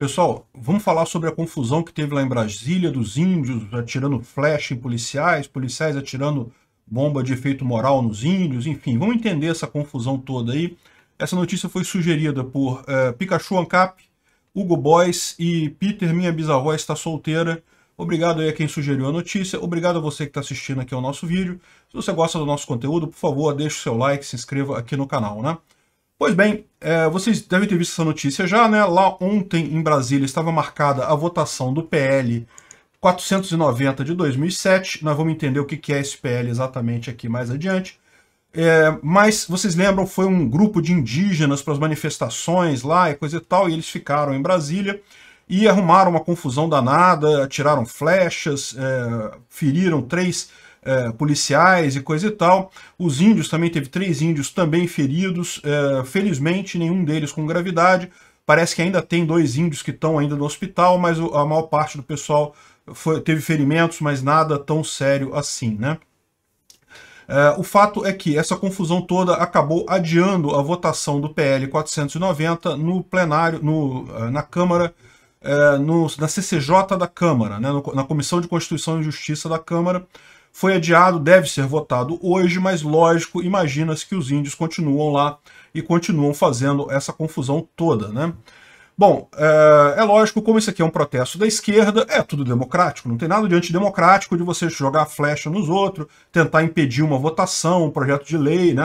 Pessoal, vamos falar sobre a confusão que teve lá em Brasília, dos índios atirando flecha em policiais, policiais atirando bomba de efeito moral nos índios, enfim, vamos entender essa confusão toda aí. Essa notícia foi sugerida por eh, Pikachu Ancap, Hugo Boys e Peter, minha bisavó está solteira. Obrigado aí a quem sugeriu a notícia, obrigado a você que está assistindo aqui ao nosso vídeo. Se você gosta do nosso conteúdo, por favor, deixe o seu like, se inscreva aqui no canal, né? Pois bem, é, vocês devem ter visto essa notícia já, né? Lá ontem em Brasília estava marcada a votação do PL 490 de 2007. Nós vamos entender o que é esse PL exatamente aqui mais adiante. É, mas vocês lembram, foi um grupo de indígenas para as manifestações lá e coisa e tal, e eles ficaram em Brasília e arrumaram uma confusão danada, atiraram flechas, é, feriram três é, policiais e coisa e tal. Os índios também, teve três índios também feridos, é, felizmente nenhum deles com gravidade. Parece que ainda tem dois índios que estão ainda no hospital, mas a maior parte do pessoal foi, teve ferimentos, mas nada tão sério assim, né? Uh, o fato é que essa confusão toda acabou adiando a votação do PL 490 no plenário, no, uh, na Câmara, uh, no, na CCJ da Câmara, né, no, na Comissão de Constituição e Justiça da Câmara, foi adiado, deve ser votado hoje, mas lógico, imagina-se que os índios continuam lá e continuam fazendo essa confusão toda, né? Bom, é, é, lógico, como isso aqui é um protesto da esquerda, é tudo democrático, não tem nada de antidemocrático de você jogar flecha nos outros, tentar impedir uma votação, um projeto de lei, né?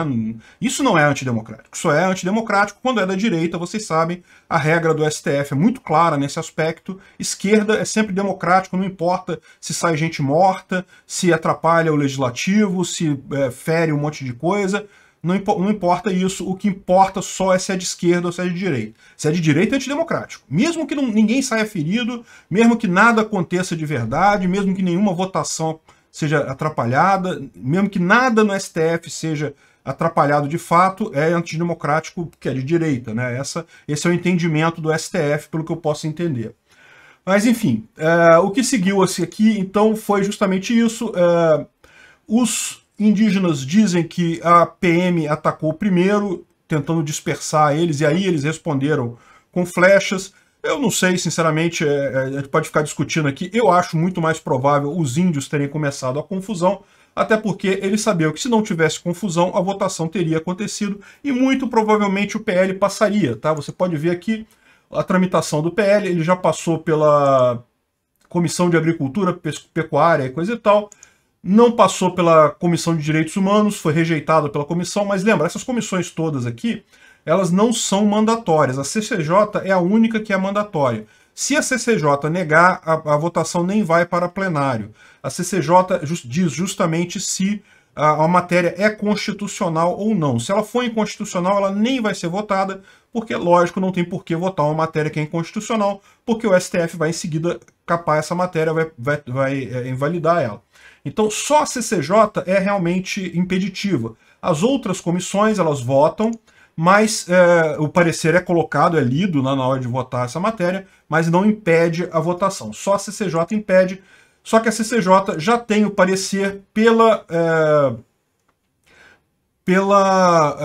Isso não é antidemocrático, isso é antidemocrático quando é da direita, vocês sabem, a regra do STF é muito clara nesse aspecto, esquerda é sempre democrático, não importa se sai gente morta, se atrapalha o legislativo, se é, fere um monte de coisa, não, não, importa isso, o que importa só é se é de esquerda ou se é de direita. Se é de direita é antidemocrático. Mesmo que não, ninguém saia ferido, mesmo que nada aconteça de verdade, mesmo que nenhuma votação seja atrapalhada, mesmo que nada no STF seja atrapalhado de fato, é antidemocrático que é de direita. Né? Essa, esse é o entendimento do STF, pelo que eu posso entender. Mas enfim, é, o que seguiu-se aqui, então, foi justamente isso. É, os Indígenas dizem que a PM atacou primeiro, tentando dispersar eles, e aí eles responderam com flechas. Eu não sei, sinceramente, é, é, a gente pode ficar discutindo aqui. Eu acho muito mais provável os índios terem começado a confusão, até porque eles sabiam que se não tivesse confusão, a votação teria acontecido e muito provavelmente o PL passaria, tá? Você pode ver aqui a tramitação do PL, ele já passou pela Comissão de Agricultura, Pecuária e coisa e tal não passou pela Comissão de Direitos Humanos, foi rejeitado pela comissão, mas lembra, essas comissões todas aqui, elas não são mandatórias. A CCJ é a única que é mandatória. Se a CCJ negar, a, a votação nem vai para plenário. A CCJ just, diz justamente se a, a matéria é constitucional ou não. Se ela for inconstitucional, ela nem vai ser votada, porque, lógico, não tem por que votar uma matéria que é inconstitucional, porque o STF vai em seguida capar essa matéria, vai, vai, vai é, invalidar ela. Então, só a CCJ é realmente impeditiva. As outras comissões, elas votam, mas é, o parecer é colocado, é lido na hora de votar essa matéria, mas não impede a votação. Só a CCJ impede, só que a CCJ já tem o parecer pela, é, pela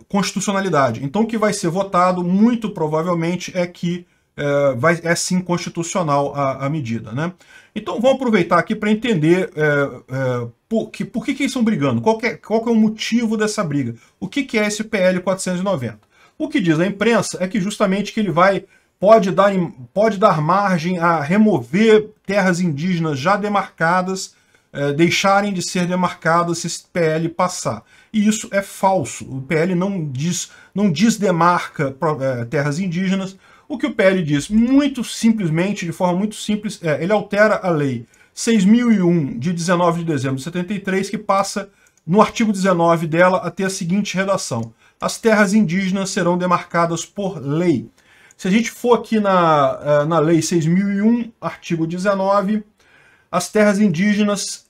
é, constitucionalidade. Então o que vai ser votado, muito provavelmente, é que é, vai, é sim constitucional a, a medida. Né? Então vamos aproveitar aqui para entender é, é, por, que, por que, que eles estão brigando, qual, é, qual é o motivo dessa briga, o que, que é esse PL 490. O que diz a imprensa é que justamente que ele vai pode dar, pode dar margem a remover terras indígenas já demarcadas, é, deixarem de ser demarcadas se esse PL passar. E isso é falso. O PL não diz, não diz demarca é, terras indígenas. O que o PL diz, muito simplesmente, de forma muito simples, é, ele altera a lei 6.001, de 19 de dezembro de 73, que passa no artigo 19 dela a ter a seguinte redação. As terras indígenas serão demarcadas por lei se a gente for aqui na, eh, na Lei 6.001, artigo 19, as terras indígenas,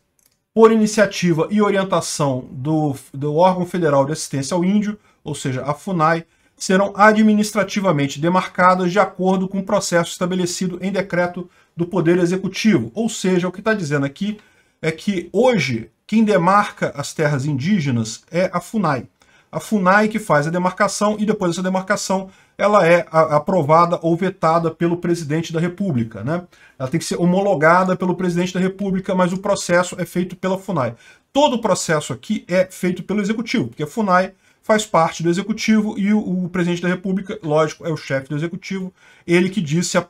por iniciativa e orientação do, do órgão federal de assistência ao índio, ou seja, a FUNAI, serão administrativamente demarcadas de acordo com o processo estabelecido em decreto do Poder Executivo. Ou seja, o que está dizendo aqui é que hoje quem demarca as terras indígenas é a FUNAI a FUNAI que faz a demarcação e depois essa demarcação ela é aprovada ou vetada pelo presidente da República. Né? Ela tem que ser homologada pelo presidente da República, mas o processo é feito pela FUNAI. Todo o processo aqui é feito pelo Executivo, porque a FUNAI faz parte do Executivo e o, o presidente da República, lógico, é o chefe do Executivo, ele que diz se a,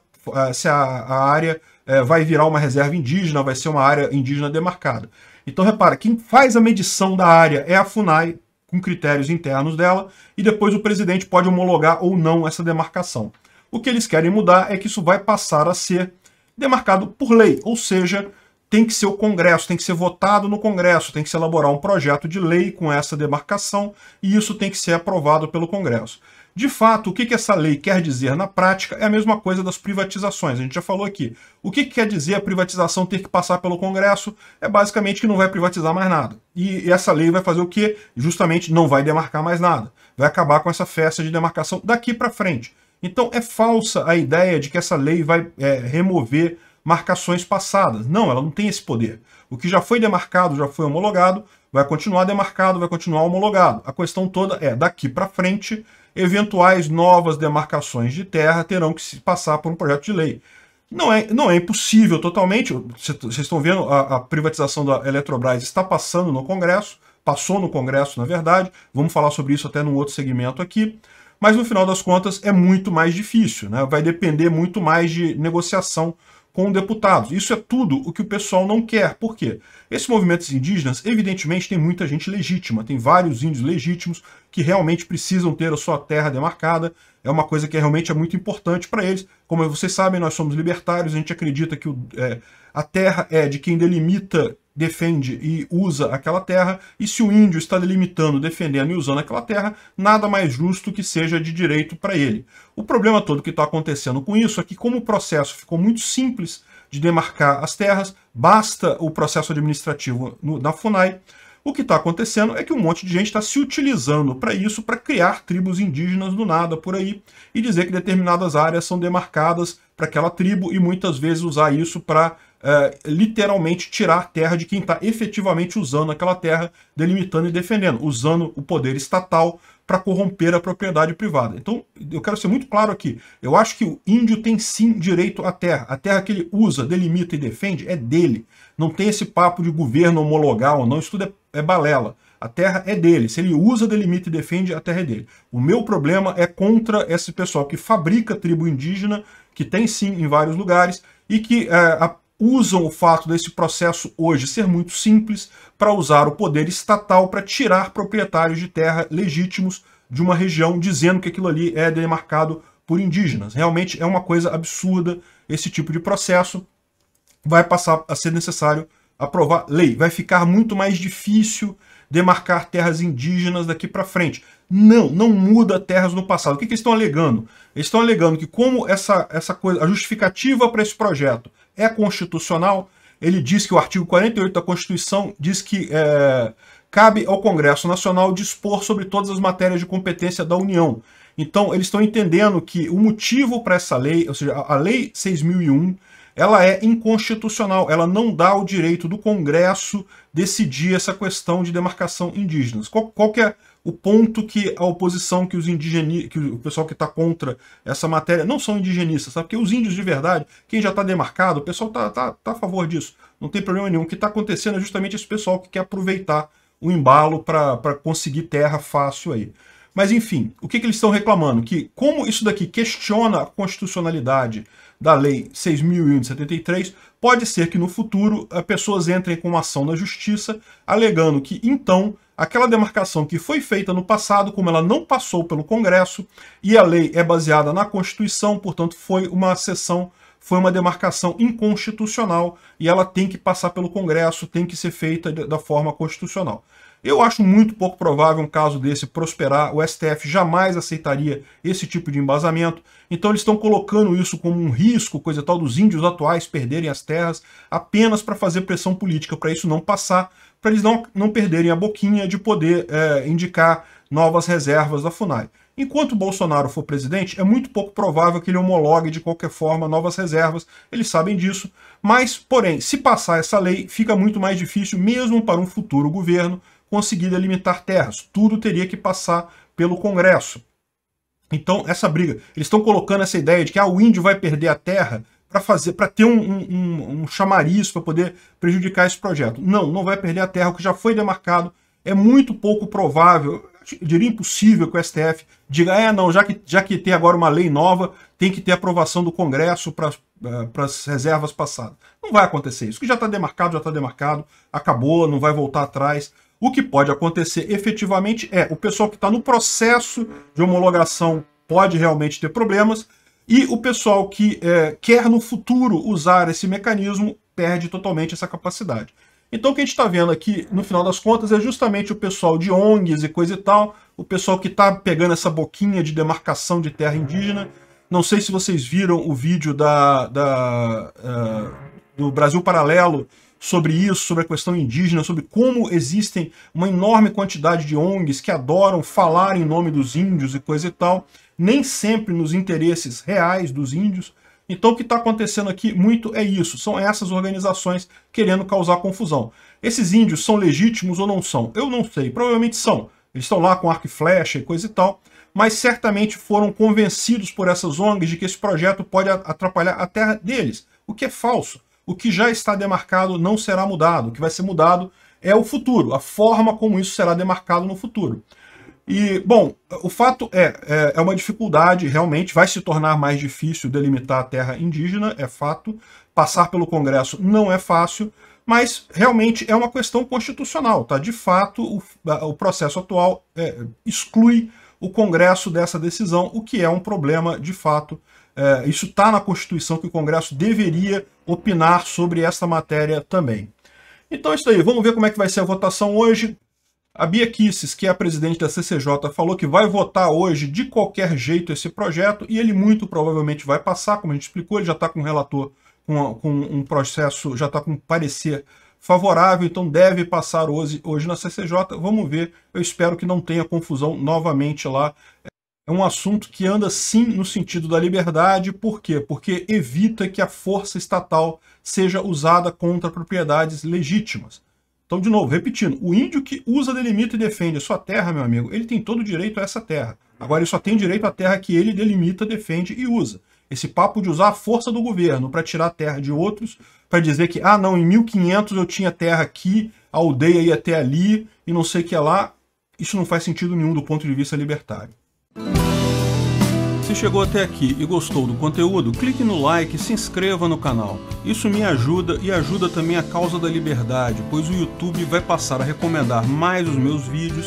se a, a área é, vai virar uma reserva indígena, vai ser uma área indígena demarcada. Então, repara, quem faz a medição da área é a FUNAI, com critérios internos dela, e depois o presidente pode homologar ou não essa demarcação. O que eles querem mudar é que isso vai passar a ser demarcado por lei, ou seja, tem que ser o Congresso, tem que ser votado no Congresso, tem que se elaborar um projeto de lei com essa demarcação e isso tem que ser aprovado pelo Congresso. De fato, o que, essa lei quer dizer na prática é a mesma coisa das privatizações. A gente já falou aqui. O que, que quer dizer a privatização ter que passar pelo Congresso é basicamente que não vai privatizar mais nada. E essa lei vai fazer o quê? Justamente não vai demarcar mais nada. Vai acabar com essa festa de demarcação daqui para frente. Então é falsa a ideia de que essa lei vai é, remover marcações passadas. Não, ela não tem esse poder. O que já foi demarcado, já foi homologado, vai continuar demarcado, vai continuar homologado. A questão toda é daqui para frente eventuais novas demarcações de terra terão que se passar por um projeto de lei. Não é, não é impossível totalmente. Vocês estão vendo, a, a privatização da Eletrobras está passando no Congresso, passou no Congresso, na verdade. Vamos falar sobre isso até num outro segmento aqui. Mas no final das contas é muito mais difícil, né? vai depender muito mais de negociação com deputados. Isso é tudo o que o pessoal não quer. Por quê? Esses movimentos indígenas, evidentemente, tem muita gente legítima, tem vários índios legítimos que realmente precisam ter a sua terra demarcada. É uma coisa que é realmente é muito importante para eles. Como vocês sabem, nós somos libertários, a gente acredita que o, é, a terra é de quem delimita defende e usa aquela terra, e se o índio está delimitando, defendendo e usando aquela terra, nada mais justo que seja de direito para ele. O problema todo que está acontecendo com isso é que, como o processo ficou muito simples de demarcar as terras, basta o processo administrativo no, FUNAI. O que está acontecendo é que um monte de gente está se utilizando para isso, para criar tribos indígenas do nada por aí e dizer que determinadas áreas são demarcadas para aquela tribo e muitas vezes usar isso para é, literalmente tirar a terra de quem está efetivamente usando aquela terra, delimitando e defendendo, usando o poder estatal para corromper a propriedade privada. Então, eu quero ser muito claro aqui. Eu acho que o índio tem sim direito à terra. A terra que ele usa, delimita e defende é dele. Não tem esse papo de governo homologar ou não, isso tudo é, é balela. A terra é dele. Se ele usa, delimita e defende, a terra é dele. O meu problema é contra esse pessoal que fabrica tribo indígena, que tem sim em vários lugares, e que é, a, usam o fato desse processo hoje ser muito simples para usar o poder estatal para tirar proprietários de terra legítimos de uma região, dizendo que aquilo ali é demarcado por indígenas. Realmente é uma coisa absurda esse tipo de processo. Vai passar a ser necessário aprovar lei. Vai ficar muito mais difícil demarcar terras indígenas daqui para frente. Não, não muda terras no passado. O que, que eles estão alegando? Eles estão alegando que como essa, essa coisa, a justificativa para esse projeto é constitucional. Ele diz que o artigo 48 da Constituição diz que é, cabe ao Congresso Nacional dispor sobre todas as matérias de competência da União. Então, eles estão entendendo que o motivo para essa lei, ou seja, a Lei 6001, ela é inconstitucional, ela não dá o direito do Congresso decidir essa questão de demarcação indígenas. Qual, qual é o ponto que a oposição, que os indigenistas, que o pessoal que está contra essa matéria, não são indigenistas, sabe? Porque os índios de verdade, quem já está demarcado, o pessoal está tá, tá a favor disso. Não tem problema nenhum. O que está acontecendo é justamente esse pessoal que quer aproveitar o embalo para conseguir terra fácil aí. Mas enfim, o que, que eles estão reclamando? Que como isso daqui questiona a constitucionalidade da Lei 6.173, pode ser que no futuro as eh, pessoas entrem com uma ação na justiça alegando que então aquela demarcação que foi feita no passado, como ela não passou pelo Congresso e a lei é baseada na Constituição, portanto, foi uma sessão, foi uma demarcação inconstitucional e ela tem que passar pelo Congresso, tem que ser feita da forma constitucional. Eu acho muito pouco provável um caso desse prosperar. O STF jamais aceitaria esse tipo de embasamento. Então eles estão colocando isso como um risco, coisa tal, dos índios atuais perderem as terras apenas para fazer pressão política, para isso não passar, para eles não, não perderem a boquinha de poder é, indicar novas reservas da FUNAI. Enquanto Bolsonaro for presidente, é muito pouco provável que ele homologue de qualquer forma novas reservas, eles sabem disso. Mas, porém, se passar essa lei, fica muito mais difícil, mesmo para um futuro governo, conseguir delimitar terras. Tudo teria que passar pelo Congresso. Então, essa briga, eles estão colocando essa ideia de que ah, o índio vai perder a terra para fazer, para ter um, um, um chamariz para poder prejudicar esse projeto. Não, não vai perder a terra, o que já foi demarcado. É muito pouco provável, eu diria impossível que o STF diga, é, não, já que, já que tem agora uma lei nova, tem que ter aprovação do Congresso para para as eh, reservas passadas. Não vai acontecer isso. O que já está demarcado, já está demarcado, acabou, não vai voltar atrás. O que pode acontecer efetivamente é o pessoal que está no processo de homologação pode realmente ter problemas e o pessoal que é, quer no futuro usar esse mecanismo perde totalmente essa capacidade. Então o que a gente está vendo aqui, no final das contas, é justamente o pessoal de ONGs e coisa e tal, o pessoal que está pegando essa boquinha de demarcação de terra indígena. Não sei se vocês viram o vídeo da, da uh, do Brasil Paralelo, sobre isso, sobre a questão indígena, sobre como existem uma enorme quantidade de ONGs que adoram falar em nome dos índios e coisa e tal, nem sempre nos interesses reais dos índios. Então o que está acontecendo aqui muito é isso, são essas organizações querendo causar confusão. Esses índios são legítimos ou não são? Eu não sei, provavelmente são. Eles estão lá com arco e flecha e coisa e tal, mas certamente foram convencidos por essas ONGs de que esse projeto pode atrapalhar a terra deles, o que é falso o que já está demarcado não será mudado. O que vai ser mudado é o futuro, a forma como isso será demarcado no futuro. E, bom, o fato é, é, é, uma dificuldade, realmente, vai se tornar mais difícil delimitar a terra indígena, é fato. Passar pelo Congresso não é fácil, mas realmente é uma questão constitucional, tá? De fato, o, o processo atual é, exclui o Congresso dessa decisão, o que é um problema de fato. É, isso está na Constituição que o Congresso deveria opinar sobre essa matéria também. Então é isso aí, vamos ver como é que vai ser a votação hoje. A Bia Kisses, que é a presidente da CCJ, falou que vai votar hoje de qualquer jeito esse projeto e ele muito provavelmente vai passar, como a gente explicou, ele já está com um relator, com, com um processo, já está com parecer favorável, então deve passar hoje, hoje na CCJ. Vamos ver, eu espero que não tenha confusão novamente lá. É um assunto que anda sim no sentido da liberdade, por quê? Porque evita que a força estatal seja usada contra propriedades legítimas. Então, de novo, repetindo, o índio que usa, delimita e defende a sua terra, meu amigo, ele tem todo o direito a essa terra. Agora, ele só tem direito à terra que ele delimita, defende e usa. Esse papo de usar a força do governo para tirar terra de outros, para dizer que, ah, não, em 1500 eu tinha terra aqui, a aldeia ia até ali e não sei o que é lá. Isso não faz sentido nenhum do ponto de vista libertário. Se chegou até aqui e gostou do conteúdo, clique no like e se inscreva no canal. Isso me ajuda e ajuda também a causa da liberdade, pois o YouTube vai passar a recomendar mais os meus vídeos